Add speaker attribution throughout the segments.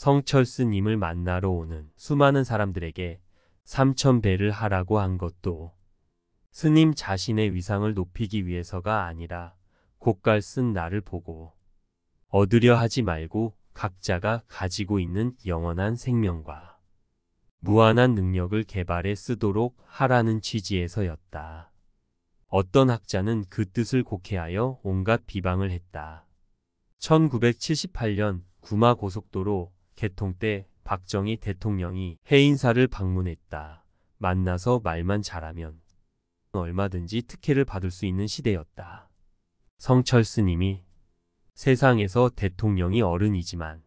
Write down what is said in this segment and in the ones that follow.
Speaker 1: 성철스님을 만나러 오는 수많은 사람들에게 삼천배를 하라고 한 것도 스님 자신의 위상을 높이기 위해서가 아니라 곡갈 쓴 나를 보고 얻으려 하지 말고 각자가 가지고 있는 영원한 생명과 무한한 능력을 개발해 쓰도록 하라는 취지에서였다. 어떤 학자는 그 뜻을 곡해하여 온갖 비방을 했다. 1978년 구마 고속도로 개통 때 박정희 대통령이 해인사를 방문했다. 만나서 말만 잘하면 얼마든지 특혜를 받을 수 있는 시대였다. 성철 스님이 세상에서 대통령이 어른이지만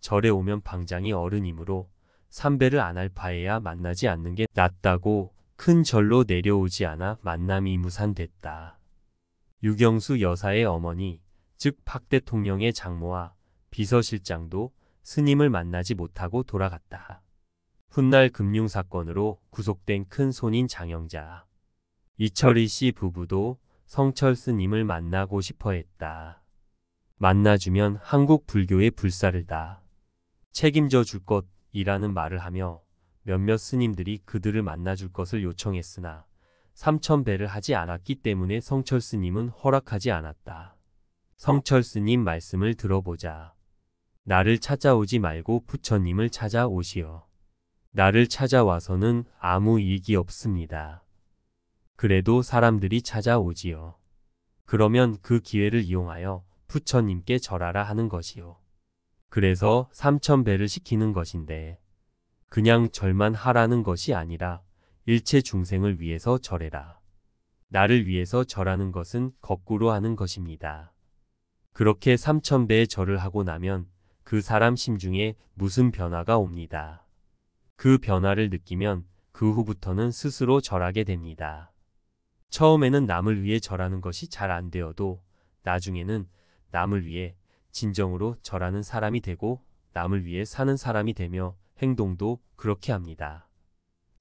Speaker 1: 절에 오면 방장이 어른이므로 삼배를 안 할 바에야 만나지 않는 게 낫다고 큰 절로 내려오지 않아 만남이 무산됐다. 유경수 여사의 어머니, 즉 박 대통령의 장모와 비서실장도 스님을 만나지 못하고 돌아갔다. 훗날 금융사건으로 구속된 큰 손인 장영자. 이철희 씨 부부도 성철 스님을 만나고 싶어 했다. 만나주면 한국 불교의 불사를 다 책임져 줄 것이라는 말을 하며 몇몇 스님들이 그들을 만나줄 것을 요청했으나 삼천배를 하지 않았기 때문에 성철 스님은 허락하지 않았다. 성철 스님 말씀을 들어보자. 나를 찾아오지 말고 부처님을 찾아오시오. 나를 찾아와서는 아무 이익이 없습니다. 그래도 사람들이 찾아오지요. 그러면 그 기회를 이용하여 부처님께 절하라 하는 것이요. 그래서 삼천배를 시키는 것인데 그냥 절만 하라는 것이 아니라 일체 중생을 위해서 절해라. 나를 위해서 절하는 것은 거꾸로 하는 것입니다. 그렇게 삼천배의 절을 하고 나면 그 사람 심중에 무슨 변화가 옵니다. 그 변화를 느끼면 그 후부터는 스스로 절하게 됩니다. 처음에는 남을 위해 절하는 것이 잘 안 되어도 나중에는 남을 위해 진정으로 절하는 사람이 되고 남을 위해 사는 사람이 되며 행동도 그렇게 합니다.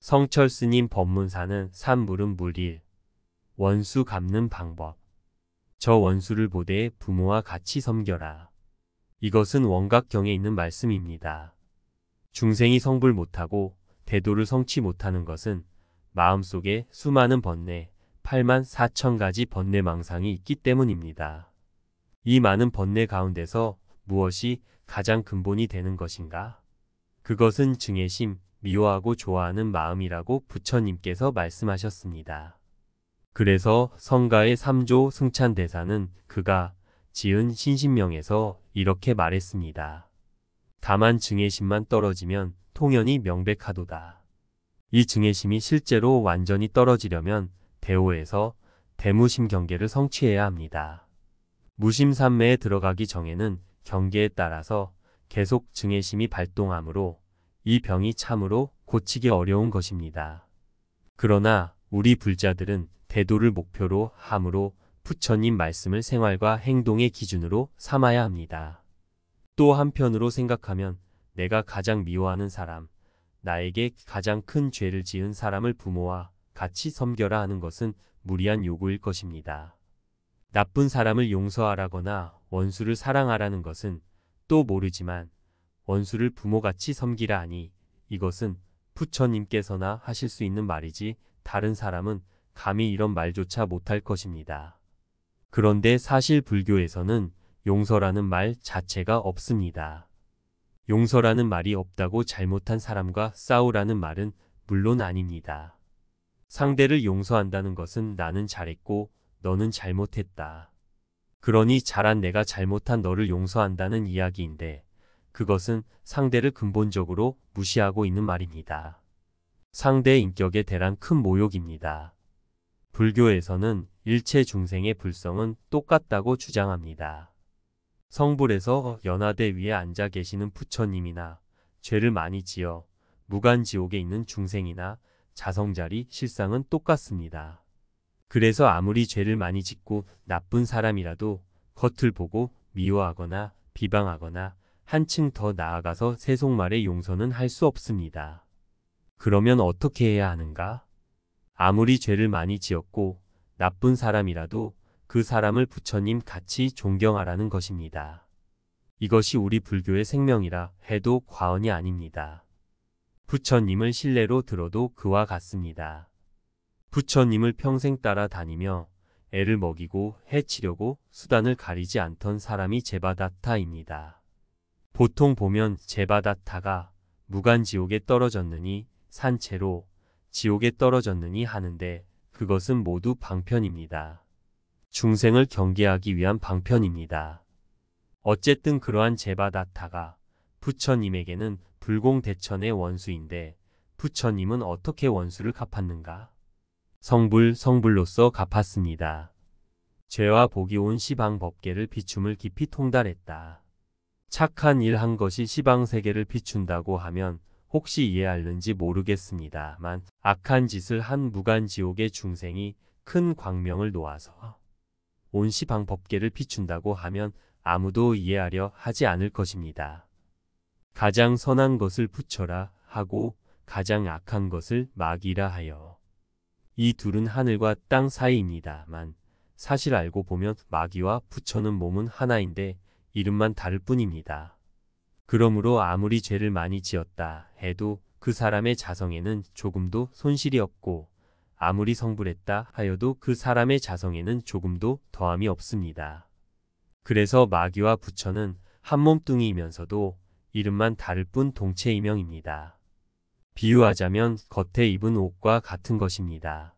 Speaker 1: 성철 스님 법문사는 산물은 물일 원수 갚는 방법 저 원수를 보되 부모와 같이 섬겨라. 이것은 원각경에 있는 말씀입니다. 중생이 성불 못하고 대도를 성취 못하는 것은 마음속에 수많은 번뇌, 8만 4천 가지 번뇌 망상이 있기 때문입니다. 이 많은 번뇌 가운데서 무엇이 가장 근본이 되는 것인가? 그것은 증애심, 미워하고 좋아하는 마음이라고 부처님께서 말씀하셨습니다. 그래서 성가의 3조 승찬대사는 그가 지은 신신명에서 이렇게 말했습니다. 다만 증예심만 떨어지면 통연이 명백하도다. 이 증예심이 실제로 완전히 떨어지려면 대오에서 대무심 경계를 성취해야 합니다. 무심 삼매에 들어가기 정에는 경계에 따라서 계속 증예심이 발동하므로 이 병이 참으로 고치기 어려운 것입니다. 그러나 우리 불자들은 대도를 목표로 함으로 부처님 말씀을 생활과 행동의 기준으로 삼아야 합니다. 또 한편으로 생각하면 내가 가장 미워하는 사람, 나에게 가장 큰 죄를 지은 사람을 부모와 같이 섬겨라 하는 것은 무리한 요구일 것입니다. 나쁜 사람을 용서하라거나 원수를 사랑하라는 것은 또 모르지만 원수를 부모같이 섬기라 하니 이것은 부처님께서나 하실 수 있는 말이지 다른 사람은 감히 이런 말조차 못할 것입니다. 그런데 사실 불교에서는 용서라는 말 자체가 없습니다. 용서라는 말이 없다고 잘못한 사람과 싸우라는 말은 물론 아닙니다. 상대를 용서한다는 것은 나는 잘했고 너는 잘못했다. 그러니 잘한 내가 잘못한 너를 용서한다는 이야기인데 그것은 상대를 근본적으로 무시하고 있는 말입니다. 상대의 인격에 대한 큰 모욕입니다. 불교에서는 일체 중생의 불성은 똑같다고 주장합니다. 성불에서 연화대 위에 앉아 계시는 부처님이나 죄를 많이 지어 무간지옥에 있는 중생이나 자성자리 실상은 똑같습니다. 그래서 아무리 죄를 많이 짓고 나쁜 사람이라도 겉을 보고 미워하거나 비방하거나 한층 더 나아가서 세속말의 용서는 할 수 없습니다. 그러면 어떻게 해야 하는가? 아무리 죄를 많이 지었고 나쁜 사람이라도 그 사람을 부처님 같이 존경하라는 것입니다. 이것이 우리 불교의 생명이라 해도 과언이 아닙니다. 부처님을 신뢰로 들어도 그와 같습니다. 부처님을 평생 따라다니며 애를 먹이고 해치려고 수단을 가리지 않던 사람이 제바다타입니다. 보통 보면 제바다타가 무간지옥에 떨어졌느니 산채로 지옥에 떨어졌느니 하는데 그것은 모두 방편입니다. 중생을 경계하기 위한 방편입니다. 어쨌든 그러한 제바다타가 부처님에게는 불공대천의 원수인데 부처님은 어떻게 원수를 갚았는가? 성불, 성불로서 갚았습니다. 죄와 복이 온 시방 법계를 비춤을 깊이 통달했다. 착한 일 한 것이 시방 세계를 비춘다고 하면 혹시 이해하는지 모르겠습니다만 악한 짓을 한 무간지옥의 중생이 큰 광명을 놓아서 온시방 법계를 비춘다고 하면 아무도 이해하려 하지 않을 것입니다. 가장 선한 것을 붙여라 하고 가장 악한 것을 막이라 하여 이 둘은 하늘과 땅 사이입니다만 사실 알고 보면 마귀와 부처는 몸은 하나인데 이름만 다를 뿐입니다. 그러므로 아무리 죄를 많이 지었다 해도 그 사람의 자성에는 조금도 손실이 없고 아무리 성불했다 하여도 그 사람의 자성에는 조금도 더함이 없습니다. 그래서 마귀와 부처는 한 몸뚱이이면서도 이름만 다를 뿐 동체 이명입니다. 비유하자면 겉에 입은 옷과 같은 것입니다.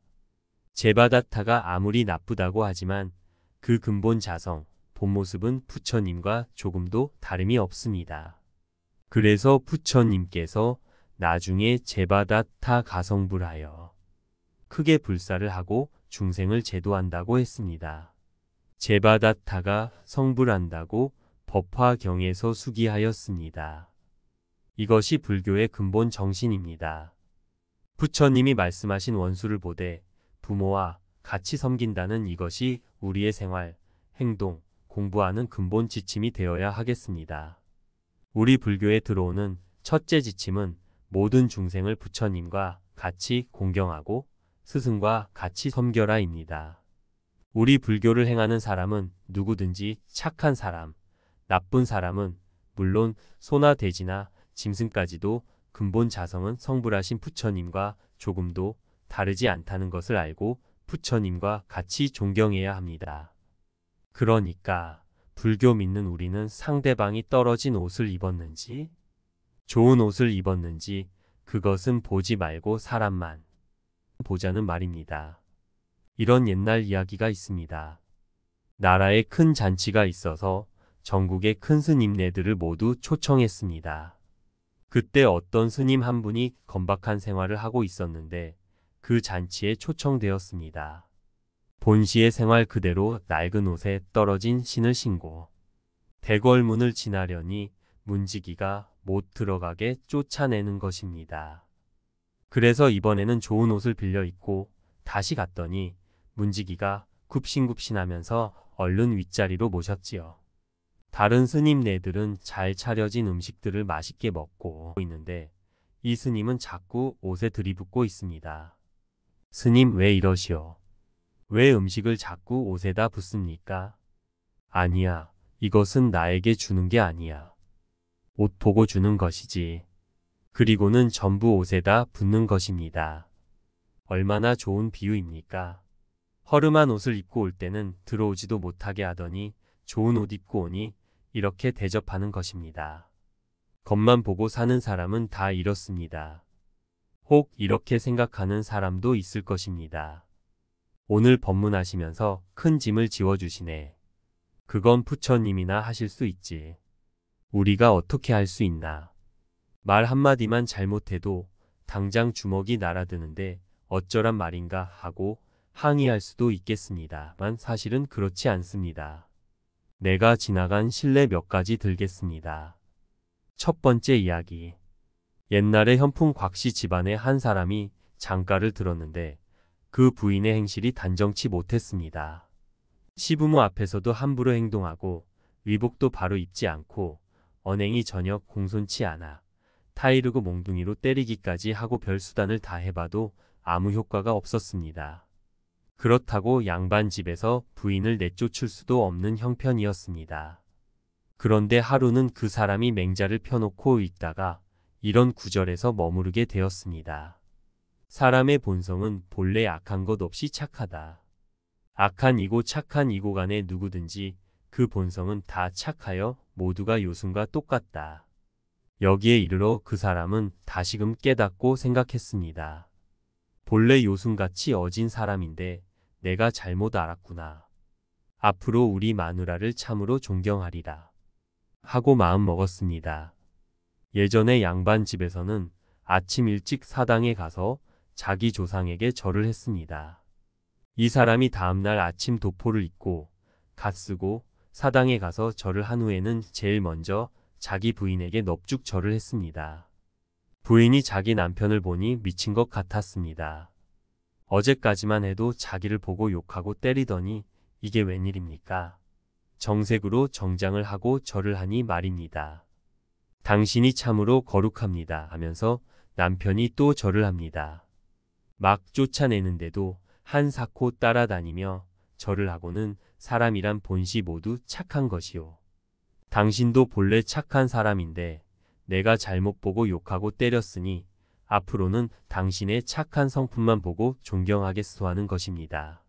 Speaker 1: 제바다타가 아무리 나쁘다고 하지만 그 근본 자성, 본 모습은 부처님과 조금도 다름이 없습니다. 그래서 부처님께서 나중에 제바다타 가성불하여 크게 불사를 하고 중생을 제도한다고 했습니다. 제바다타가 성불한다고 법화경에서 수기하였습니다. 이것이 불교의 근본 정신입니다. 부처님이 말씀하신 원수를 보되 부모와 같이 섬긴다는 이것이 우리의 생활, 행동, 공부하는 근본 지침이 되어야 하겠습니다. 우리 불교에 들어오는 첫째 지침은 모든 중생을 부처님과 같이 공경하고 스승과 같이 섬겨라입니다. 우리 불교를 행하는 사람은 누구든지 착한 사람, 나쁜 사람은 물론 소나 돼지나 짐승까지도 근본 자성은 성불하신 부처님과 조금도 다르지 않다는 것을 알고 부처님과 같이 존경해야 합니다. 그러니까 불교 믿는 우리는 상대방이 떨어진 옷을 입었는지, 좋은 옷을 입었는지, 그것은 보지 말고 사람만 보자는 말입니다. 이런 옛날 이야기가 있습니다. 나라에 큰 잔치가 있어서 전국의 큰 스님네들을 모두 초청했습니다. 그때 어떤 스님 한 분이 건박한 생활을 하고 있었는데 그 잔치에 초청되었습니다. 본시의 생활 그대로 낡은 옷에 떨어진 신을 신고 대궐문을 지나려니 문지기가 못 들어가게 쫓아내는 것입니다. 그래서 이번에는 좋은 옷을 빌려 입고 다시 갔더니 문지기가 굽신굽신하면서 얼른 윗자리로 모셨지요. 다른 스님네들은 잘 차려진 음식들을 맛있게 먹고 있는데 이 스님은 자꾸 옷에 들이붓고 있습니다. 스님 왜 이러시오? 왜 음식을 자꾸 옷에다 붓습니까? 아니야. 이것은 나에게 주는 게 아니야. 옷 보고 주는 것이지. 그리고는 전부 옷에다 붙는 것입니다. 얼마나 좋은 비유입니까? 허름한 옷을 입고 올 때는 들어오지도 못하게 하더니 좋은 옷 입고 오니 이렇게 대접하는 것입니다. 겉만 보고 사는 사람은 다 이렇습니다. 혹 이렇게 생각하는 사람도 있을 것입니다. 오늘 법문하시면서 큰 짐을 지워주시네. 그건 부처님이나 하실 수 있지. 우리가 어떻게 할 수 있나. 말 한마디만 잘못해도 당장 주먹이 날아드는데 어쩌란 말인가 하고 항의할 수도 있겠습니다만 사실은 그렇지 않습니다. 내가 지나간 신뢰 몇 가지 들겠습니다. 첫 번째 이야기. 옛날에 현풍 곽씨 집안의 한 사람이 장가를 들었는데 그 부인의 행실이 단정치 못했습니다. 시부모 앞에서도 함부로 행동하고 위복도 바로 입지 않고 언행이 전혀 공손치 않아 타이르고 몽둥이로 때리기까지 하고 별 수단을 다 해봐도 아무 효과가 없었습니다. 그렇다고 양반 집에서 부인을 내쫓을 수도 없는 형편이었습니다. 그런데 하루는 그 사람이 맹자를 펴놓고 있다가 이런 구절에서 머무르게 되었습니다. 사람의 본성은 본래 악한 것 없이 착하다. 악한 이고 착한 이고 간에 누구든지 그 본성은 다 착하여 모두가 요순과 똑같다. 여기에 이르러 그 사람은 다시금 깨닫고 생각했습니다. 본래 요순같이 어진 사람인데 내가 잘못 알았구나. 앞으로 우리 마누라를 참으로 존경하리라. 하고 마음 먹었습니다. 예전에 양반 집에서는 아침 일찍 사당에 가서 자기 조상에게 절을 했습니다. 이 사람이 다음날 아침 도포를 입고 갓 쓰고 사당에 가서 절을 한 후에는 제일 먼저 자기 부인에게 넙죽 절을 했습니다. 부인이 자기 남편을 보니 미친 것 같았습니다. 어제까지만 해도 자기를 보고 욕하고 때리더니 이게 웬일입니까? 정색으로 정장을 하고 절을 하니 말입니다. 당신이 참으로 거룩합니다 하면서 남편이 또 절을 합니다. 막 쫓아내는데도 한사코 따라다니며 절을 하고는 사람이란 본시 모두 착한 것이요. 당신도 본래 착한 사람인데 내가 잘못 보고 욕하고 때렸으니 앞으로는 당신의 착한 성품만 보고 존경하겠소 하는 것입니다.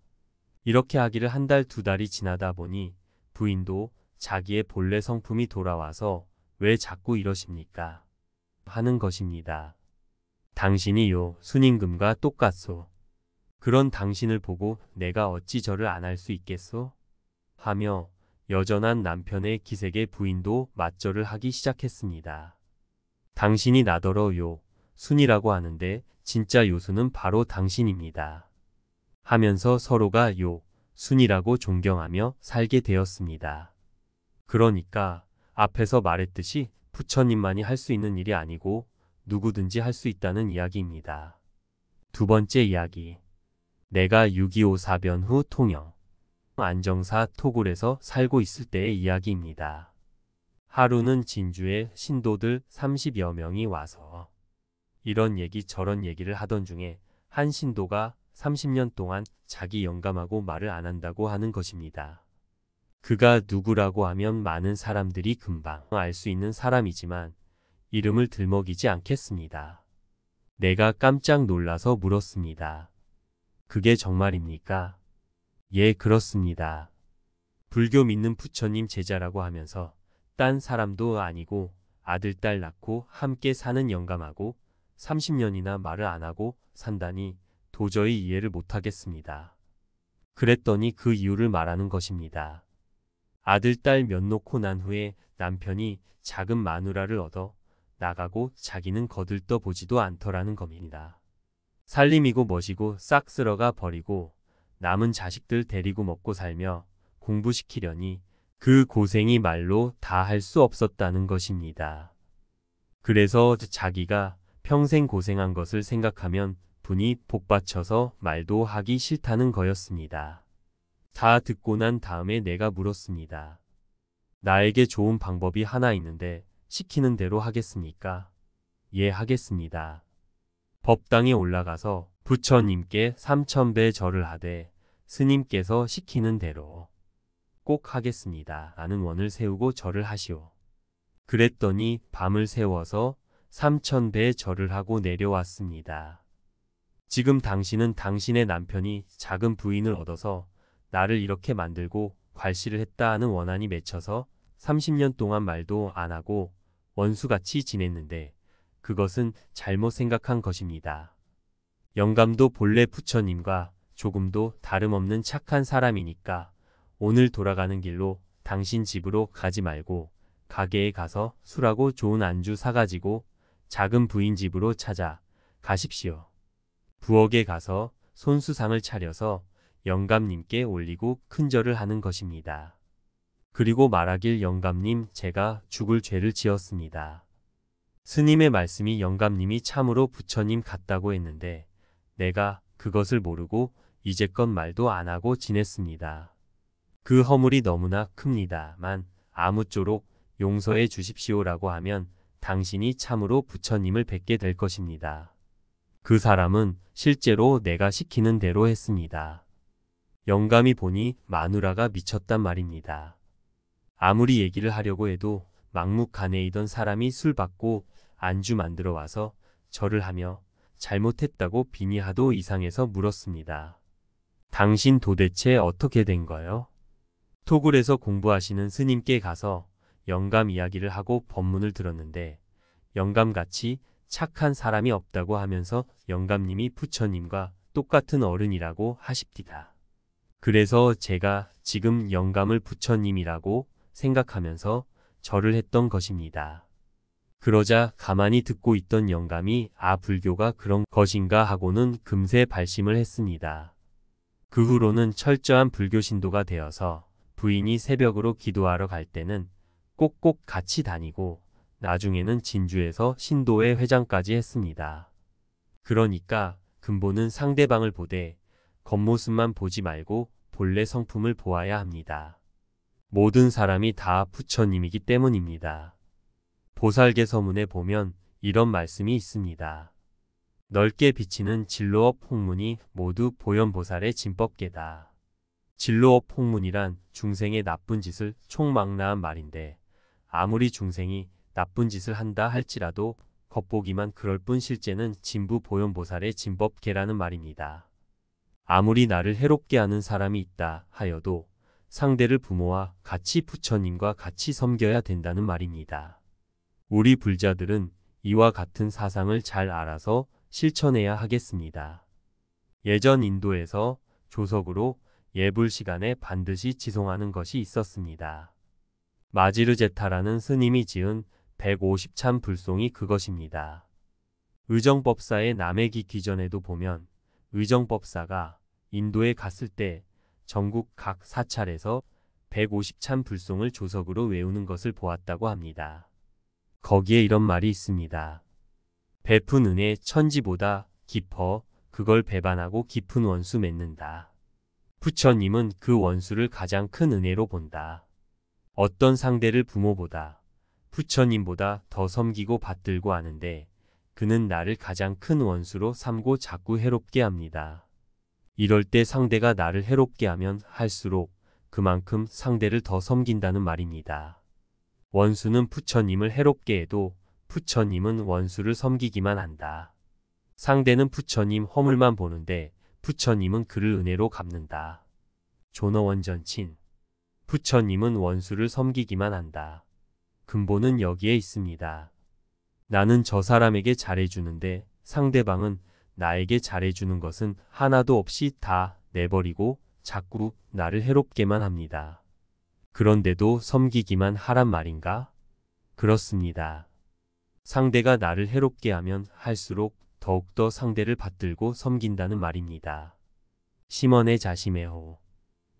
Speaker 1: 이렇게 하기를 한 달 두 달이 지나다 보니 부인도 자기의 본래 성품이 돌아와서 왜 자꾸 이러십니까? 하는 것입니다. 당신이 요 순임금과 똑같소. 그런 당신을 보고 내가 어찌 저를 안 할 수 있겠소? 하며 여전한 남편의 기색의 부인도 맞절을 하기 시작했습니다. 당신이 나더러 요 순이라고 하는데 진짜 요수는 바로 당신입니다. 하면서 서로가 요 순이라고 존경하며 살게 되었습니다. 그러니까 앞에서 말했듯이 부처님만이 할 수 있는 일이 아니고 누구든지 할 수 있다는 이야기입니다. 두 번째 이야기. 내가 6.25 사변 후 통영, 안정사 토굴에서 살고 있을 때의 이야기입니다. 하루는 진주에 신도들 30여 명이 와서 이런 얘기 저런 얘기를 하던 중에 한 신도가 30년 동안 자기 영감하고 말을 안 한다고 하는 것입니다. 그가 누구라고 하면 많은 사람들이 금방 알 수 있는 사람이지만 이름을 들먹이지 않겠습니다. 내가 깜짝 놀라서 물었습니다. 그게 정말입니까? 예, 그렇습니다. 불교 믿는 부처님 제자라고 하면서 딴 사람도 아니고 아들, 딸 낳고 함께 사는 영감하고 30년이나 말을 안 하고 산다니 도저히 이해를 못하겠습니다. 그랬더니 그 이유를 말하는 것입니다. 아들, 딸몇 놓고 난 후에 남편이 작은 마누라를 얻어 나가고 자기는 거들떠 보지도 않더라는 겁니다. 살림이고 멋시고싹 쓸어가 버리고 남은 자식들 데리고 먹고 살며 공부시키려니 그 고생이 말로 다 할 수 없었다는 것입니다. 그래서 자기가 평생 고생한 것을 생각하면 분이 복받쳐서 말도 하기 싫다는 거였습니다. 다 듣고 난 다음에 내가 물었습니다. 나에게 좋은 방법이 하나 있는데 시키는 대로 하겠습니까? 예 하겠습니다. 법당에 올라가서 부처님께 삼천배 절을 하되 스님께서 시키는 대로 꼭 하겠습니다. 라는 원을 세우고 절을 하시오. 그랬더니 밤을 세워서 삼천배 절을 하고 내려왔습니다. 지금 당신은 당신의 남편이 작은 부인을 얻어서 나를 이렇게 만들고 괄시를 했다 하는 원한이 맺혀서 30년 동안 말도 안 하고 원수같이 지냈는데 그것은 잘못 생각한 것입니다. 영감도 본래 부처님과 조금도 다름없는 착한 사람이니까 오늘 돌아가는 길로 당신 집으로 가지 말고 가게에 가서 술하고 좋은 안주 사가지고 작은 부인 집으로 찾아 가십시오. 부엌에 가서 손수상을 차려서 영감님께 올리고 큰절을 하는 것입니다. 그리고 말하길 영감님 제가 죽을 죄를 지었습니다. 스님의 말씀이 영감님이 참으로 부처님 같다고 했는데 내가 그것을 모르고 이제껏 말도 안 하고 지냈습니다. 그 허물이 너무나 큽니다만 아무쪼록 용서해 주십시오라고 하면 당신이 참으로 부처님을 뵙게 될 것입니다. 그 사람은 실제로 내가 시키는 대로 했습니다. 영감이 보니 마누라가 미쳤단 말입니다. 아무리 얘기를 하려고 해도 막무가내 이던 사람이 술 받고 안주 만들어 와서 절을 하며 잘못했다고 비니하도 이상해서 물었습니다. 당신 도대체 어떻게 된 거요? 예 토굴에서 공부하시는 스님께 가서 영감 이야기를 하고 법문을 들었는데 영감같이 착한 사람이 없다고 하면서 영감님이 부처님과 똑같은 어른이라고 하십디다. 그래서 제가 지금 영감을 부처님이라고 생각하면서 절을 했던 것입니다. 그러자 가만히 듣고 있던 영감이 아 불교가 그런 것인가 하고는 금세 발심을 했습니다. 그 후로는 철저한 불교 신도가 되어서 부인이 새벽으로 기도하러 갈 때는 꼭꼭 같이 다니고 나중에는 진주에서 신도회 회장까지 했습니다. 그러니까 근본은 상대방을 보되 겉모습만 보지 말고 본래 성품을 보아야 합니다. 모든 사람이 다 부처님이기 때문입니다. 보살계 서문에 보면 이런 말씀이 있습니다. 넓게 비치는 진로업 홍문이 모두 보현보살의 진법계다. 진로업 홍문이란 중생의 나쁜 짓을 총망라한 말인데 아무리 중생이 나쁜 짓을 한다 할지라도 겉보기만 그럴 뿐 실제는 진부 보현보살의 진법계라는 말입니다. 아무리 나를 해롭게 하는 사람이 있다 하여도 상대를 부모와 같이 부처님과 같이 섬겨야 된다는 말입니다. 우리 불자들은 이와 같은 사상을 잘 알아서 실천해야 하겠습니다. 예전 인도에서 조석으로 예불 시간에 반드시 지송하는 것이 있었습니다. 마지르제타라는 스님이 지은 150참 불송이 그것입니다. 의정법사의 남의 기기 전에도 보면 의정법사가 인도에 갔을 때 전국 각 사찰에서 150찬 불송을 조석으로 외우는 것을 보았다고 합니다. 거기에 이런 말이 있습니다. 베푼 은혜 천지보다 깊어 그걸 배반하고 깊은 원수 맺는다. 부처님은 그 원수를 가장 큰 은혜로 본다. 어떤 상대를 부모보다 부처님보다 더 섬기고 받들고 아는데 그는 나를 가장 큰 원수로 삼고 자꾸 해롭게 합니다. 이럴 때 상대가 나를 해롭게 하면 할수록 그만큼 상대를 더 섬긴다는 말입니다. 원수는 부처님을 해롭게 해도 부처님은 원수를 섬기기만 한다. 상대는 부처님 허물만 보는데 부처님은 그를 은혜로 갚는다. 존어원전친 부처님은 원수를 섬기기만 한다. 근본은 여기에 있습니다. 나는 저 사람에게 잘해주는데 상대방은 나에게 잘해주는 것은 하나도 없이 다 내버리고 자꾸 나를 해롭게만 합니다. 그런데도 섬기기만 하란 말인가? 그렇습니다. 상대가 나를 해롭게 하면 할수록 더욱더 상대를 받들고 섬긴다는 말입니다. 심원의 자심해호.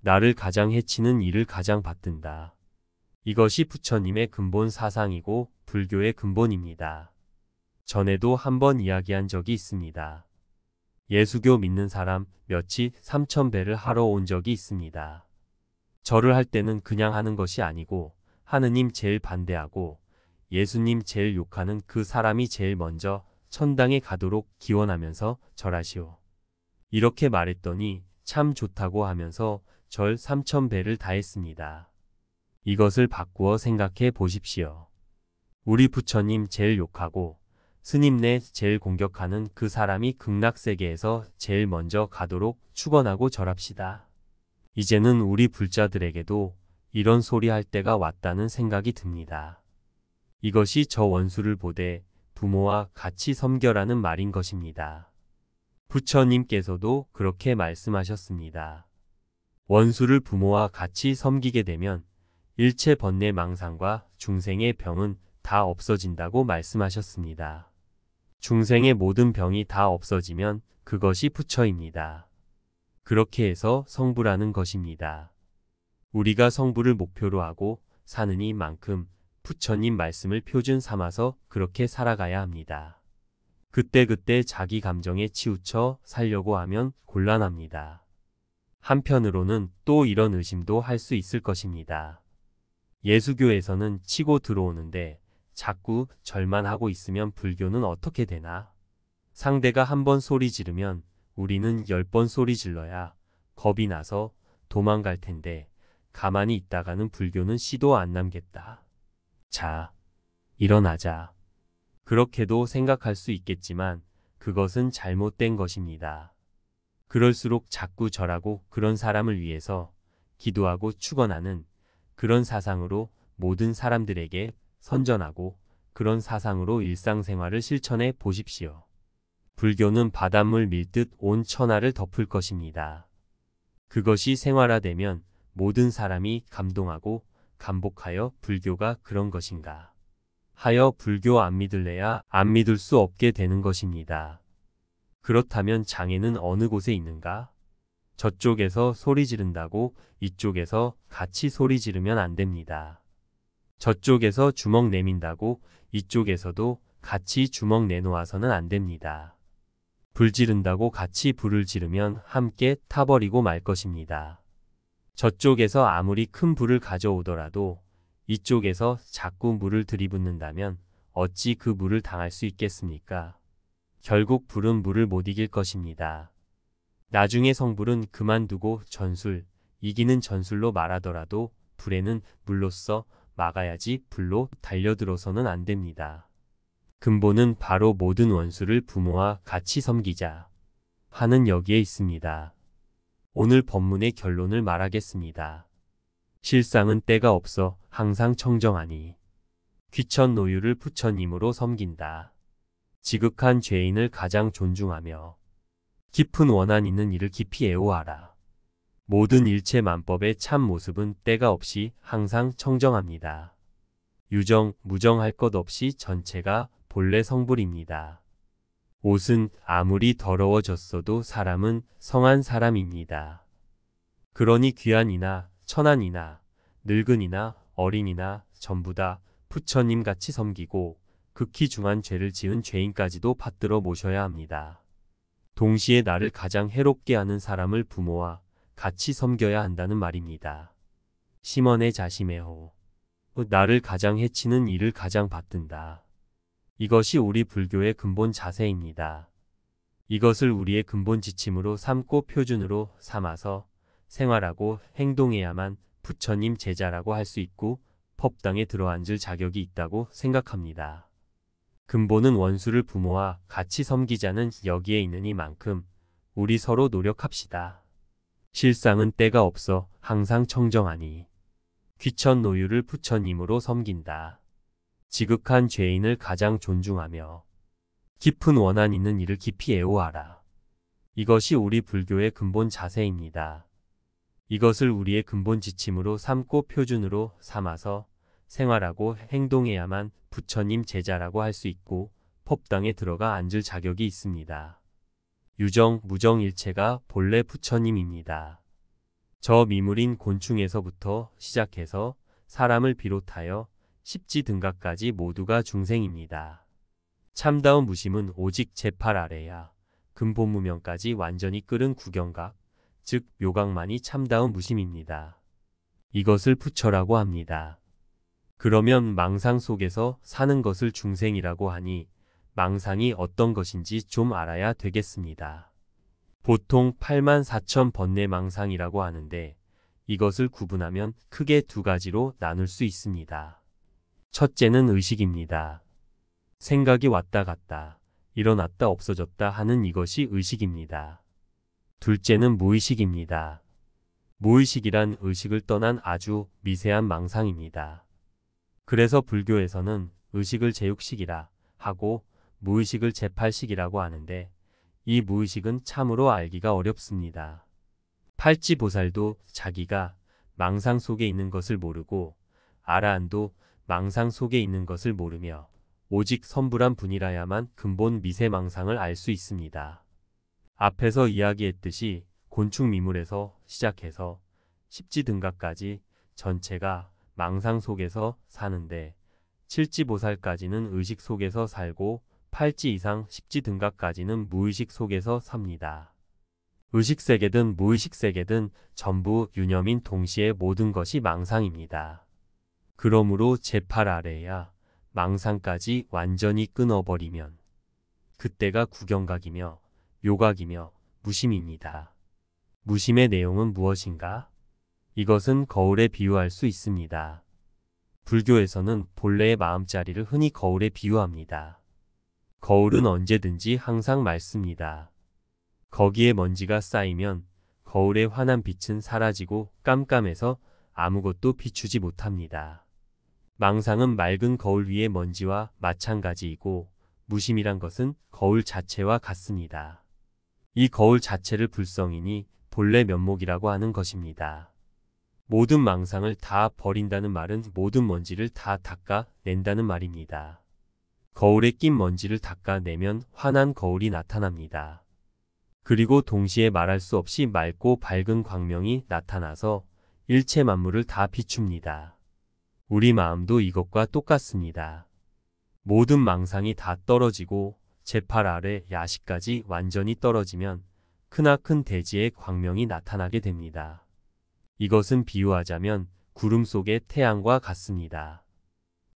Speaker 1: 나를 가장 해치는 일을 가장 받든다. 이것이 부처님의 근본 사상이고 불교의 근본입니다. 전에도 한번 이야기한 적이 있습니다. 예수교 믿는 사람 몇이 삼천배를 하러 온 적이 있습니다. 절을 할 때는 그냥 하는 것이 아니고 하느님 제일 반대하고 예수님 제일 욕하는 그 사람이 제일 먼저 천당에 가도록 기원하면서 절하시오. 이렇게 말했더니 참 좋다고 하면서 절삼천배를 다했습니다. 이것을 바꾸어 생각해 보십시오. 우리 부처님 제일 욕하고 스님네 제일 공격하는 그 사람이 극락세계에서 제일 먼저 가도록 축원하고 절합시다. 이제는 우리 불자들에게도 이런 소리 할 때가 왔다는 생각이 듭니다. 이것이 저 원수를 보되 부모와 같이 섬겨라는 말인 것입니다. 부처님께서도 그렇게 말씀하셨습니다. 원수를 부모와 같이 섬기게 되면 일체 번뇌 망상과 중생의 병은 다 없어진다고 말씀하셨습니다. 중생의 모든 병이 다 없어지면 그것이 부처입니다. 그렇게 해서 성부라는 것입니다. 우리가 성부를 목표로 하고 사는 이만큼 부처님 말씀을 표준 삼아서 그렇게 살아가야 합니다. 그때그때 자기 감정에 치우쳐 살려고 하면 곤란합니다. 한편으로는 또 이런 의심도 할 수 있을 것입니다. 예수교에서는 치고 들어오는데 자꾸 절만 하고 있으면 불교는 어떻게 되나? 상대가 한 번 소리 지르면 우리는 열 번 소리 질러야 겁이 나서 도망갈 텐데 가만히 있다가는 불교는 시도 안 남겠다. 자, 일어나자. 그렇게도 생각할 수 있겠지만 그것은 잘못된 것입니다. 그럴수록 자꾸 저라고 그런 사람을 위해서 기도하고 축원하는 그런 사상으로 모든 사람들에게 선전하고 그런 사상으로 일상생활을 실천해 보십시오. 불교는 바닷물 밀듯 온 천하를 덮을 것입니다. 그것이 생활화되면 모든 사람이 감동하고 감복하여 불교가 그런 것인가 하여 불교 안 믿을래야 안 믿을 수 없게 되는 것입니다. 그렇다면 장애는 어느 곳에 있는가? 저쪽에서 소리 지른다고 이쪽에서 같이 소리 지르면 안 됩니다. 저쪽에서 주먹 내민다고 이쪽에서도 같이 주먹 내놓아서는 안 됩니다. 불 지른다고 같이 불을 지르면 함께 타버리고 말 것입니다. 저쪽에서 아무리 큰 불을 가져오더라도 이쪽에서 자꾸 물을 들이붓는다면 어찌 그 물을 당할 수 있겠습니까? 결국 불은 물을 못 이길 것입니다. 나중에 성불은 그만두고 전술, 이기는 전술로 말하더라도 불에는 물로써 막아야지 불로 달려들어서는 안 됩니다. 근본은 바로 모든 원수를 부모와 같이 섬기자 하는 여기에 있습니다. 오늘 법문의 결론을 말하겠습니다. 실상은 때가 없어 항상 청정하니 귀천 노유를 부처님으로 섬긴다. 지극한 죄인을 가장 존중하며 깊은 원한 있는 이를 깊이 애호하라. 모든 일체 만법의 참모습은 때가 없이 항상 청정합니다. 유정, 무정할 것 없이 전체가 본래 성불입니다. 옷은 아무리 더러워졌어도 사람은 성한 사람입니다. 그러니 귀한이나 천한이나 늙은이나 어린이나 전부 다 부처님 같이 섬기고 극히 중한 죄를 지은 죄인까지도 받들어 모셔야 합니다. 동시에 나를 가장 해롭게 하는 사람을 부모와 같이 섬겨야 한다는 말입니다. 심원의 자심해호. 나를 가장 해치는 일을 가장 받든다. 이것이 우리 불교의 근본 자세입니다. 이것을 우리의 근본 지침으로 삼고 표준으로 삼아서 생활하고 행동해야만 부처님 제자라고 할 수 있고 법당에 들어앉을 자격이 있다고 생각합니다. 근본은 원수를 부모와 같이 섬기자는 여기에 있는 이만큼 우리 서로 노력합시다. 실상은 때가 없어 항상 청정하니 귀천 노유를 부처님으로 섬긴다. 지극한 죄인을 가장 존중하며 깊은 원한 있는 이를 깊이 애호하라. 이것이 우리 불교의 근본 자세입니다. 이것을 우리의 근본 지침으로 삼고 표준으로 삼아서 생활하고 행동해야만 부처님 제자라고 할 수 있고 법당에 들어가 앉을 자격이 있습니다. 유정, 무정 일체가 본래 부처님입니다. 저 미물인 곤충에서부터 시작해서 사람을 비롯하여 십지 등각까지 모두가 중생입니다. 참다운 무심은 오직 제 팔 아래야 근본무명까지 완전히 끓은 구경각, 즉 묘각만이 참다운 무심입니다. 이것을 부처라고 합니다. 그러면 망상 속에서 사는 것을 중생이라고 하니 망상이 어떤 것인지 좀 알아야 되겠습니다. 보통 8만 4천 번뇌 망상이라고 하는데 이것을 구분하면 크게 두 가지로 나눌 수 있습니다. 첫째는 의식입니다. 생각이 왔다 갔다, 일어났다 없어졌다 하는 이것이 의식입니다. 둘째는 무의식입니다. 무의식이란 의식을 떠난 아주 미세한 망상입니다. 그래서 불교에서는 의식을 제육식이라 하고 무의식을 제팔식이라고 하는데 이 무의식은 참으로 알기가 어렵습니다. 팔찌보살도 자기가 망상 속에 있는 것을 모르고 아라한도 망상 속에 있는 것을 모르며 오직 선불한 분이라야만 근본 미세 망상을 알 수 있습니다. 앞에서 이야기했듯이 곤충미물에서 시작해서 십지등각까지 전체가 망상 속에서 사는데 칠지보살까지는 의식 속에서 살고 팔찌 이상 십지 등각까지는 무의식 속에서 삽니다. 의식 세계든 무의식 세계든 전부 유념인 동시에 모든 것이 망상입니다. 그러므로 제 팔 아래야 망상까지 완전히 끊어버리면 그때가 구경각이며 요각이며 무심입니다. 무심의 내용은 무엇인가? 이것은 거울에 비유할 수 있습니다. 불교에서는 본래의 마음자리를 흔히 거울에 비유합니다. 거울은 언제든지 항상 맑습니다. 거기에 먼지가 쌓이면 거울의 환한 빛은 사라지고 깜깜해서 아무것도 비추지 못합니다. 망상은 맑은 거울 위의 먼지와 마찬가지이고 무심이란 것은 거울 자체와 같습니다. 이 거울 자체를 불성이니 본래 면목이라고 하는 것입니다. 모든 망상을 다 버린다는 말은 모든 먼지를 다 닦아낸다는 말입니다. 거울에 낀 먼지를 닦아내면 환한 거울이 나타납니다. 그리고 동시에 말할 수 없이 맑고 밝은 광명이 나타나서 일체 만물을 다 비춥니다. 우리 마음도 이것과 똑같습니다. 모든 망상이 다 떨어지고 제 팔 아래 야식까지 완전히 떨어지면 크나큰 대지의 광명이 나타나게 됩니다. 이것은 비유하자면 구름 속의 태양과 같습니다.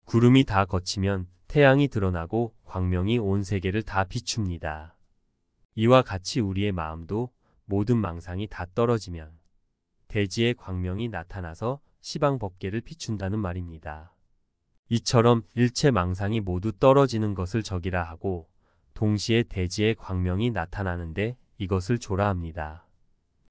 Speaker 1: 구름이 다 걷히면 태양이 드러나고 광명이 온 세계를 다 비춥니다. 이와 같이 우리의 마음도 모든 망상이 다 떨어지면 대지의 광명이 나타나서 시방 법계를 비춘다는 말입니다. 이처럼 일체 망상이 모두 떨어지는 것을 적이라 하고 동시에 대지의 광명이 나타나는데 이것을 조라 합니다.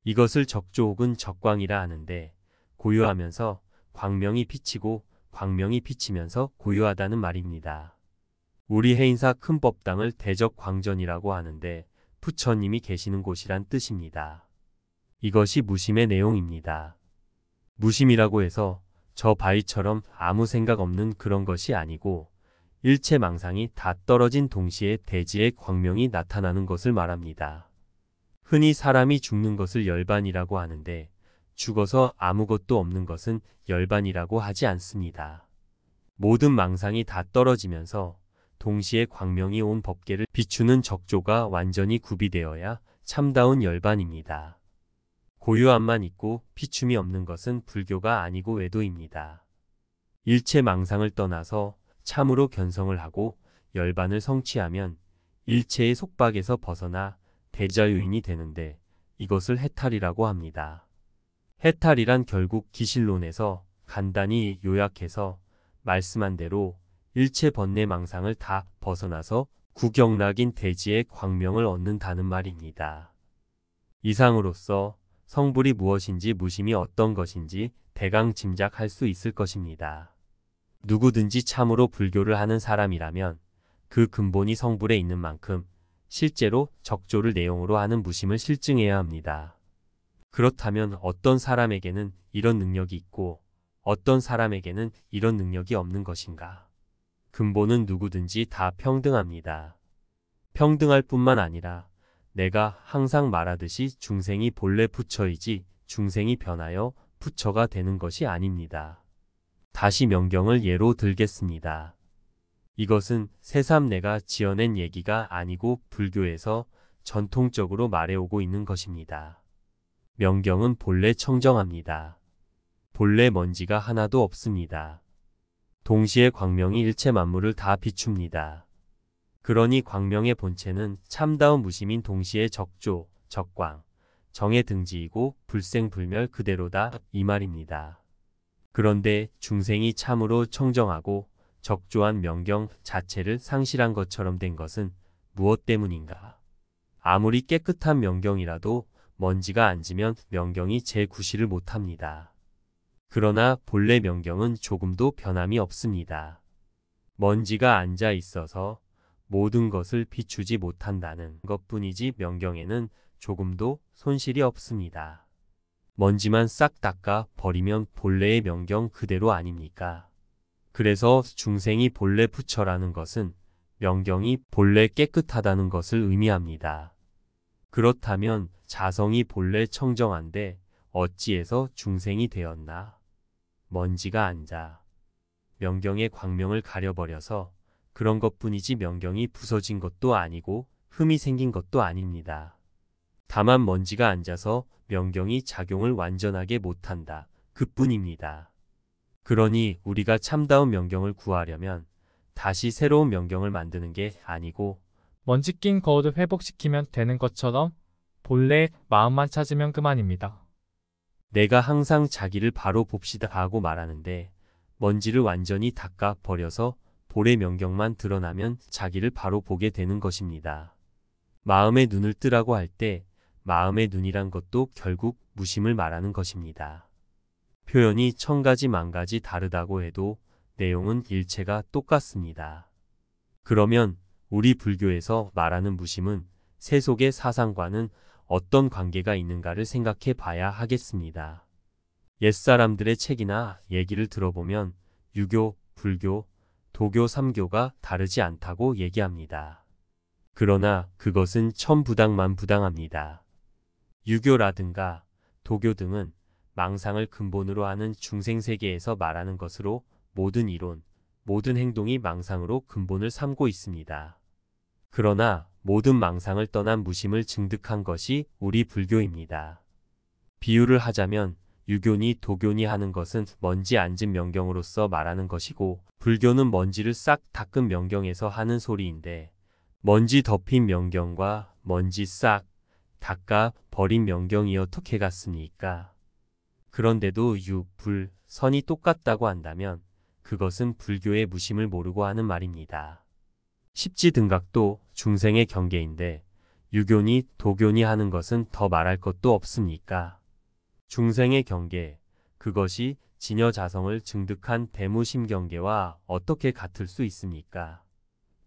Speaker 1: 이것을 적조 혹은 적광이라 하는데 고요하면서 광명이 비치고 광명이 비치면서 고요하다는 말입니다. 우리 해인사 큰법당을 대적광전이라고 하는데 부처님이 계시는 곳이란 뜻입니다. 이것이 무심의 내용입니다. 무심이라고 해서 저 바위처럼 아무 생각 없는 그런 것이 아니고 일체 망상이 다 떨어진 동시에 대지의 광명이 나타나는 것을 말합니다. 흔히 사람이 죽는 것을 열반이라고 하는데 죽어서 아무것도 없는 것은 열반이라고 하지 않습니다. 모든 망상이 다 떨어지면서 동시에 광명이 온 법계를 비추는 적조가 완전히 구비되어야 참다운 열반입니다. 고유함만 있고 피춤이 없는 것은 불교가 아니고 외도입니다. 일체 망상을 떠나서 참으로 견성을 하고 열반을 성취하면 일체의 속박에서 벗어나 대자유인이 되는데 이것을 해탈이라고 합니다. 해탈이란 결국 기실론에서 간단히 요약해서 말씀한 대로 일체 번뇌 망상을 다 벗어나서 구경락인 대지의 광명을 얻는다는 말입니다. 이상으로서 성불이 무엇인지 무심이 어떤 것인지 대강 짐작할 수 있을 것입니다. 누구든지 참으로 불교를 하는 사람이라면 그 근본이 성불에 있는 만큼 실제로 적조를 내용으로 하는 무심을 실증해야 합니다. 그렇다면 어떤 사람에게는 이런 능력이 있고 어떤 사람에게는 이런 능력이 없는 것인가? 근본은 누구든지 다 평등합니다. 평등할 뿐만 아니라 내가 항상 말하듯이 중생이 본래 부처이지 중생이 변하여 부처가 되는 것이 아닙니다. 다시 명경을 예로 들겠습니다. 이것은 새삼 내가 지어낸 얘기가 아니고 불교에서 전통적으로 말해오고 있는 것입니다. 명경은 본래 청정합니다. 본래 먼지가 하나도 없습니다. 동시에 광명이 일체 만물을 다 비춥니다. 그러니 광명의 본체는 참다운 무심인 동시에 적조, 적광, 정의 등지이고 불생불멸 그대로다 이 말입니다. 그런데 중생이 참으로 청정하고 적조한 명경 자체를 상실한 것처럼 된 것은 무엇 때문인가? 아무리 깨끗한 명경이라도 먼지가 앉으면 명경이 제구실을 못합니다. 그러나 본래 명경은 조금도 변함이 없습니다. 먼지가 앉아 있어서 모든 것을 비추지 못한다는 것뿐이지 명경에는 조금도 손실이 없습니다. 먼지만 싹 닦아 버리면 본래의 명경 그대로 아닙니까? 그래서 중생이 본래 부처라는 것은 명경이 본래 깨끗하다는 것을 의미합니다. 그렇다면 자성이 본래 청정한데 어찌해서 중생이 되었나. 먼지가 앉아 명경의 광명을 가려버려서 그런 것뿐이지 명경이 부서진 것도 아니고 흠이 생긴 것도 아닙니다. 다만 먼지가 앉아서 명경이 작용을 완전하게 못한다. 그뿐입니다. 그러니 우리가 참다운 명경을 구하려면 다시 새로운 명경을 만드는 게 아니고 먼지 낀 거울을 회복시키면 되는 것처럼 본래 마음만 찾으면 그만입니다. 내가 항상 자기를 바로 봅시다 하고 말하는데 먼지를 완전히 닦아 버려서 볼의 명경만 드러나면 자기를 바로 보게 되는 것입니다. 마음의 눈을 뜨라고 할 때 마음의 눈이란 것도 결국 무심을 말하는 것입니다. 표현이 천가지 만가지 다르다고 해도 내용은 일체가 똑같습니다. 그러면 우리 불교에서 말하는 무심은 세속의 사상과는 어떤 관계가 있는가를 생각해 봐야 하겠습니다. 옛사람들의 책이나 얘기를 들어보면 유교, 불교, 도교, 삼교가 다르지 않다고 얘기합니다. 그러나 그것은 천부당만 부당합니다. 유교라든가 도교 등은 망상을 근본으로 하는 중생세계에서 말하는 것으로 모든 이론, 모든 행동이 망상으로 근본을 삼고 있습니다. 그러나 모든 망상을 떠난 무심을 증득한 것이 우리 불교입니다. 비유를 하자면 유교니 도교니 하는 것은 먼지 앉은 명경으로서 말하는 것이고 불교는 먼지를 싹 닦은 명경에서 하는 소리인데 먼지 덮인 명경과 먼지 싹 닦아 버린 명경이 어떻게 같습니까? 그런데도 유, 불, 선이 똑같다고 한다면 그것은 불교의 무심을 모르고 하는 말입니다. 십지등각도 중생의 경계인데 유교니 도교니 하는 것은 더 말할 것도 없습니까? 중생의 경계, 그것이 진여자성을 증득한 대무심경계와 어떻게 같을 수 있습니까?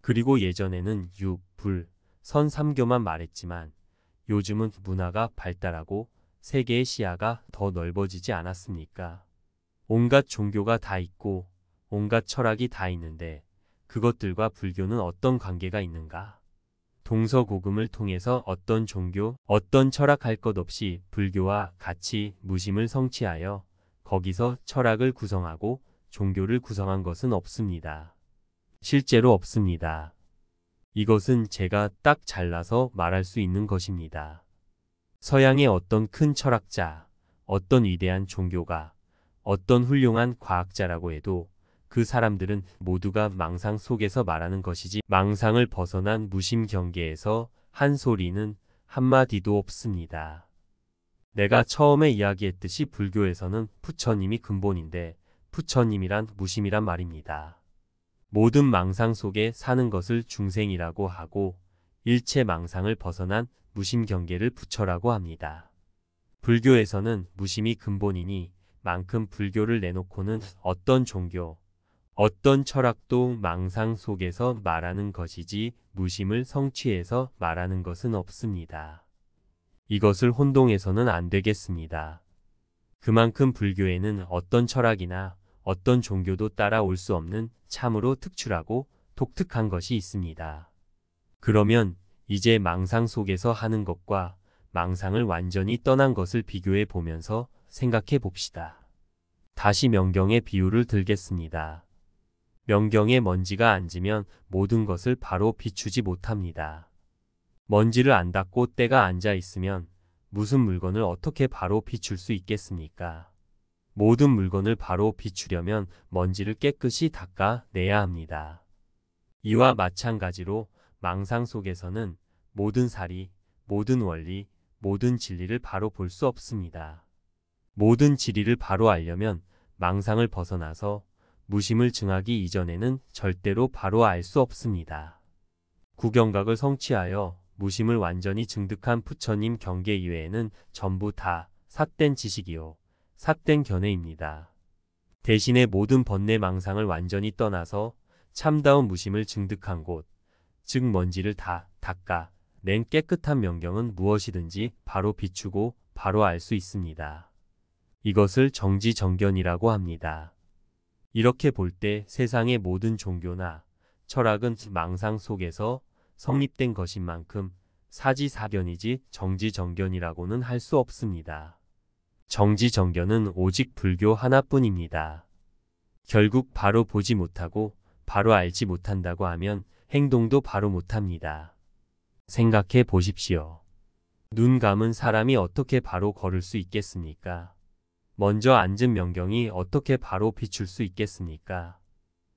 Speaker 1: 그리고 예전에는 유, 불, 선 3교만 말했지만 요즘은 문화가 발달하고 세계의 시야가 더 넓어지지 않았습니까? 온갖 종교가 다 있고 온갖 철학이 다 있는데 그것들과 불교는 어떤 관계가 있는가? 동서고금을 통해서 어떤 종교, 어떤 철학할 것 없이 불교와 같이 무심을 성취하여 거기서 철학을 구성하고 종교를 구성한 것은 없습니다. 실제로 없습니다. 이것은 제가 딱 잘라서 말할 수 있는 것입니다. 서양의 어떤 큰 철학자, 어떤 위대한 종교가, 어떤 훌륭한 과학자라고 해도 그 사람들은 모두가 망상 속에서 말하는 것이지 망상을 벗어난 무심 경계에서 한 소리는 한마디도 없습니다. 내가 처음에 이야기했듯이 불교에서는 부처님이 근본인데 부처님이란 무심이란 말입니다. 모든 망상 속에 사는 것을 중생이라고 하고 일체 망상을 벗어난 무심 경계를 부처라고 합니다. 불교에서는 무심이 근본이니 만큼 불교를 내놓고는 어떤 종교, 어떤 철학도 망상 속에서 말하는 것이지 무심을 성취해서 말하는 것은 없습니다. 이것을 혼동해서는 안 되겠습니다. 그만큼 불교에는 어떤 철학이나 어떤 종교도 따라올 수 없는 참으로 특출하고 독특한 것이 있습니다. 그러면 이제 망상 속에서 하는 것과 망상을 완전히 떠난 것을 비교해 보면서 생각해 봅시다. 다시 명경의 비유를 들겠습니다. 명경에 먼지가 앉으면 모든 것을 바로 비추지 못합니다. 먼지를 안 닦고 때가 앉아 있으면 무슨 물건을 어떻게 바로 비출 수 있겠습니까? 모든 물건을 바로 비추려면 먼지를 깨끗이 닦아내야 합니다. 이와 마찬가지로 망상 속에서는 모든 사리, 모든 원리, 모든 진리를 바로 볼 수 없습니다. 모든 진리를 바로 알려면 망상을 벗어나서 무심을 증하기 이전에는 절대로 바로 알 수 없습니다. 구경각을 성취하여 무심을 완전히 증득한 부처님 경계 이외에는 전부 다 삭된 지식이요. 삭된 견해입니다. 대신에 모든 번뇌 망상을 완전히 떠나서 참다운 무심을 증득한 곳, 즉 먼지를 다 닦아 낸 깨끗한 명경은 무엇이든지 바로 비추고 바로 알 수 있습니다. 이것을 정지정견이라고 합니다. 이렇게 볼 때 세상의 모든 종교나 철학은 망상 속에서 성립된 것인 만큼 사지사견이지 정지정견이라고는 할 수 없습니다. 정지정견은 오직 불교 하나뿐입니다. 결국 바로 보지 못하고 바로 알지 못한다고 하면 행동도 바로 못합니다. 생각해 보십시오. 눈 감은 사람이 어떻게 바로 걸을 수 있겠습니까? 먼저 앉은 명경이 어떻게 바로 비출 수 있겠습니까?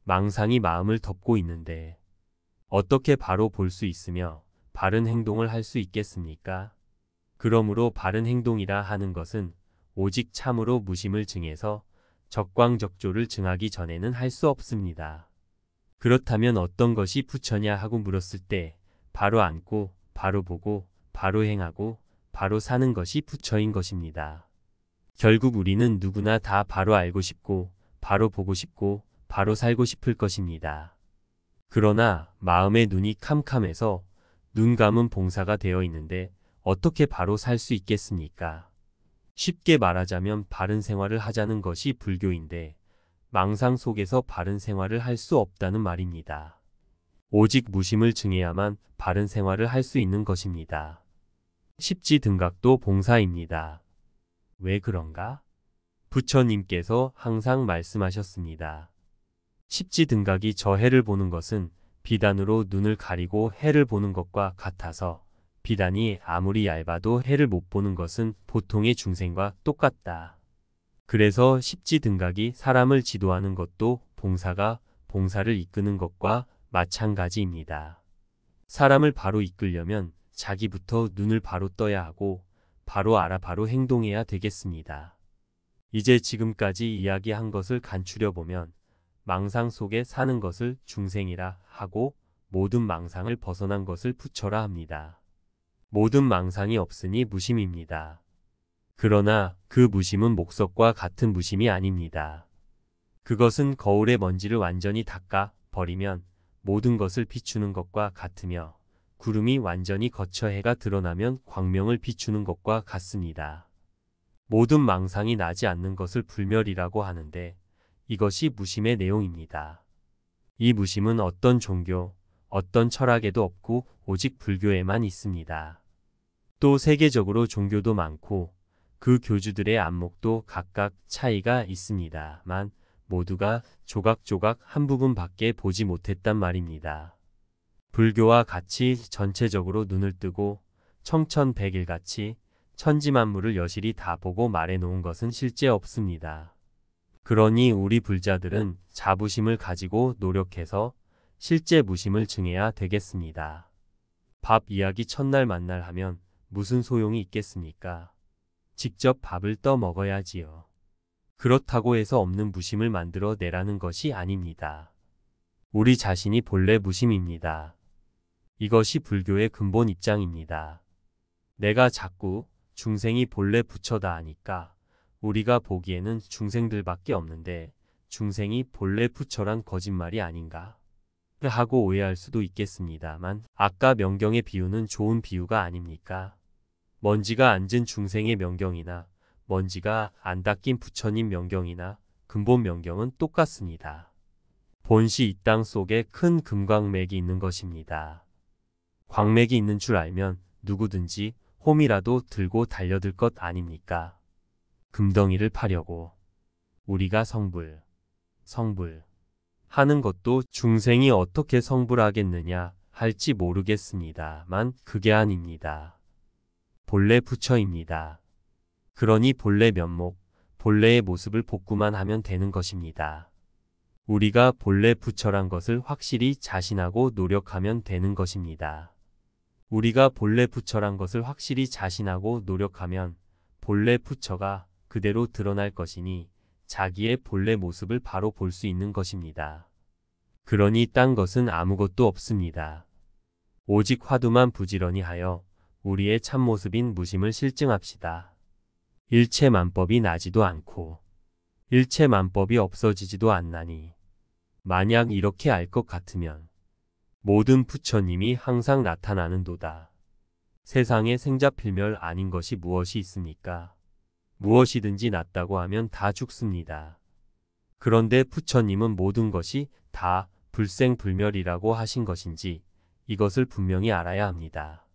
Speaker 1: 망상이 마음을 덮고 있는데 어떻게 바로 볼 수 있으며 바른 행동을 할 수 있겠습니까? 그러므로 바른 행동이라 하는 것은 오직 참으로 무심을 증해서 적광적조를 증하기 전에는 할 수 없습니다. 그렇다면 어떤 것이 부처냐 하고 물었을 때 바로 앉고 바로 보고 바로 행하고 바로 사는 것이 부처인 것입니다. 결국 우리는 누구나 다 바로 알고 싶고 바로 보고 싶고 바로 살고 싶을 것입니다. 그러나 마음의 눈이 캄캄해서 눈 감은 봉사가 되어 있는데 어떻게 바로 살 수 있겠습니까? 쉽게 말하자면 바른 생활을 하자는 것이 불교인데 망상 속에서 바른 생활을 할 수 없다는 말입니다. 오직 무심을 증해야만 바른 생활을 할 수 있는 것입니다. 십지 등각도 봉사입니다. 왜 그런가? 부처님께서 항상 말씀하셨습니다. 십지 등각이 저 해를 보는 것은 비단으로 눈을 가리고 해를 보는 것과 같아서 비단이 아무리 얇아도 해를 못 보는 것은 보통의 중생과 똑같다. 그래서 십지 등각이 사람을 지도하는 것도 봉사가 봉사를 이끄는 것과 마찬가지입니다. 사람을 바로 이끌려면 자기부터 눈을 바로 떠야 하고 바로 알아 바로 행동해야 되겠습니다. 이제 지금까지 이야기한 것을 간추려 보면 망상 속에 사는 것을 중생이라 하고 모든 망상을 벗어난 것을 부처라 합니다. 모든 망상이 없으니 무심입니다. 그러나 그 무심은 목석과 같은 무심이 아닙니다. 그것은 거울의 먼지를 완전히 닦아 버리면 모든 것을 비추는 것과 같으며 구름이 완전히 거쳐 해가 드러나면 광명을 비추는 것과 같습니다. 모든 망상이 나지 않는 것을 불멸이라고 하는데 이것이 무심의 내용입니다. 이 무심은 어떤 종교, 어떤 철학에도 없고 오직 불교에만 있습니다. 또 세계적으로 종교도 많고 그 교주들의 안목도 각각 차이가 있습니다만 모두가 조각조각 한 부분밖에 보지 못했단 말입니다. 불교와 같이 전체적으로 눈을 뜨고 청천백일같이 천지만물을 여실히 다 보고 말해놓은 것은 실제 없습니다. 그러니 우리 불자들은 자부심을 가지고 노력해서 실제 무심을 증해야 되겠습니다. 밥 이야기 첫날 만날 하면 무슨 소용이 있겠습니까? 직접 밥을 떠 먹어야지요. 그렇다고 해서 없는 무심을 만들어 내라는 것이 아닙니다. 우리 자신이 본래 무심입니다. 이것이 불교의 근본 입장입니다. 내가 자꾸 중생이 본래 부처다 하니까 우리가 보기에는 중생들밖에 없는데 중생이 본래 부처란 거짓말이 아닌가 하고 오해할 수도 있겠습니다만 아까 명경의 비유는 좋은 비유가 아닙니까? 먼지가 앉은 중생의 명경이나 먼지가 안 닦인 부처님 명경이나 근본 명경은 똑같습니다. 본시 이 땅 속에 큰 금광맥이 있는 것입니다. 광맥이 있는 줄 알면 누구든지 홈이라도 들고 달려들 것 아닙니까? 금덩이를 파려고 우리가 성불, 성불 하는 것도 중생이 어떻게 성불하겠느냐 할지 모르겠습니다만 그게 아닙니다. 본래 부처입니다. 그러니 본래 면목, 본래의 모습을 복구만 하면 되는 것입니다. 우리가 본래 부처란 것을 확실히 자신하고 노력하면 되는 것입니다. 우리가 본래 부처란 것을 확실히 자신하고 노력하면 본래 부처가 그대로 드러날 것이니 자기의 본래 모습을 바로 볼 수 있는 것입니다. 그러니 딴 것은 아무것도 없습니다. 오직 화두만 부지런히 하여 우리의 참모습인 무심을 실증합시다. 일체 만법이 나지도 않고 일체 만법이 없어지지도 않나니 만약 이렇게 알 것 같으면 모든 부처님이 항상 나타나는도다. 세상에 생자필멸 아닌 것이 무엇이 있습니까? 무엇이든지 낫다고 하면 다 죽습니다. 그런데 부처님은 모든 것이 다 불생불멸이라고 하신 것인지 이것을 분명히 알아야 합니다.